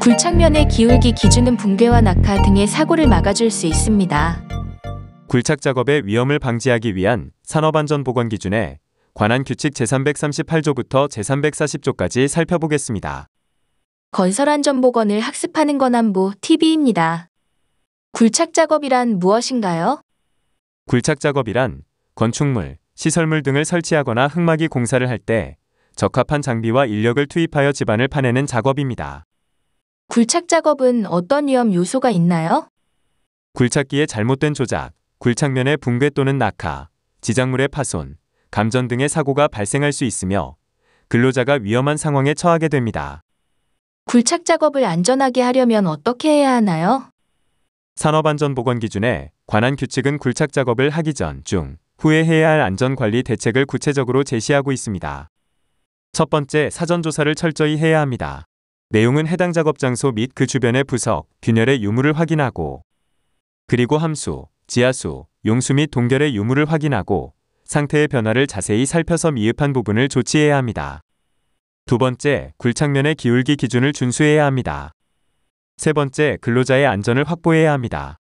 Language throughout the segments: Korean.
굴착면의 기울기 기준은 붕괴와 낙하 등의 사고를 막아줄 수 있습니다. 굴착 작업의 위험을 방지하기 위한 산업안전보건 기준에 관한 규칙 제338조부터 제340조까지 살펴보겠습니다. 건설안전보건을 학습하는 건안보 TV입니다. 굴착 작업이란 무엇인가요? 굴착 작업이란 건축물, 시설물 등을 설치하거나 흙막이 공사를 할 때 적합한 장비와 인력을 투입하여 집안을 파내는 작업입니다. 굴착 작업은 어떤 위험 요소가 있나요? 굴착기의 잘못된 조작, 굴착면의 붕괴 또는 낙하, 지작물의 파손, 감전 등의 사고가 발생할 수 있으며 근로자가 위험한 상황에 처하게 됩니다. 굴착 작업을 안전하게 하려면 어떻게 해야 하나요? 산업안전보건기준에 관한 규칙은 굴착 작업을 하기 전, 중, 후에 해야 할 안전관리 대책을 구체적으로 제시하고 있습니다. 첫 번째, 사전조사를 철저히 해야 합니다. 내용은 해당 작업 장소 및 그 주변의 부석, 균열의 유무를 확인하고 그리고 함수, 지하수, 용수 및 동결의 유무를 확인하고 상태의 변화를 자세히 살펴서 미흡한 부분을 조치해야 합니다. 두 번째, 굴착면의 기울기 기준을 준수해야 합니다. 세 번째, 근로자의 안전을 확보해야 합니다.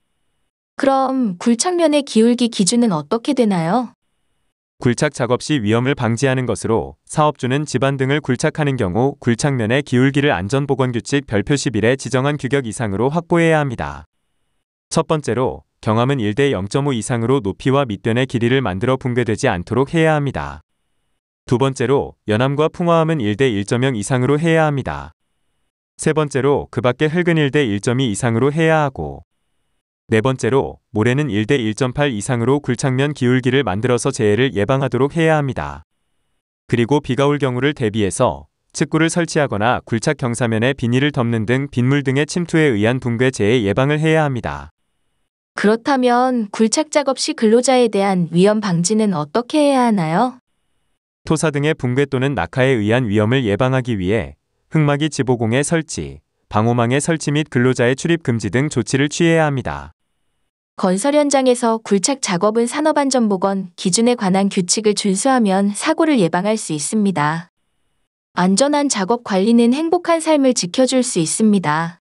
그럼 굴착면의 기울기 기준은 어떻게 되나요? 굴착 작업 시 위험을 방지하는 것으로 사업주는 집안 등을 굴착하는 경우 굴착면의 기울기를 안전보건규칙 별표 11에 지정한 규격 이상으로 확보해야 합니다. 첫 번째로 경함은 1대 0.5 이상으로 높이와 밑변의 길이를 만들어 붕괴되지 않도록 해야 합니다. 두 번째로 연함과 풍화함은 1대 1.0 이상으로 해야 합니다. 세 번째로 그밖에 흙은 1대 1.2 이상으로 해야 하고 네 번째로 모래는 1대 1.8 이상으로 굴착면 기울기를 만들어서 재해를 예방하도록 해야 합니다. 그리고 비가 올 경우를 대비해서 측구를 설치하거나 굴착 경사면에 비닐을 덮는 등 빗물 등의 침투에 의한 붕괴 재해 예방을 해야 합니다. 그렇다면 굴착 작업 시 근로자에 대한 위험 방지는 어떻게 해야 하나요? 토사 등의 붕괴 또는 낙하에 의한 위험을 예방하기 위해 흑막이 지보공의 설치, 방호망의 설치 및 근로자의 출입 금지 등 조치를 취해야 합니다. 건설 현장에서 굴착 작업은 산업안전보건 기준에 관한 규칙을 준수하면 사고를 예방할 수 있습니다. 안전한 작업 관리는 행복한 삶을 지켜줄 수 있습니다.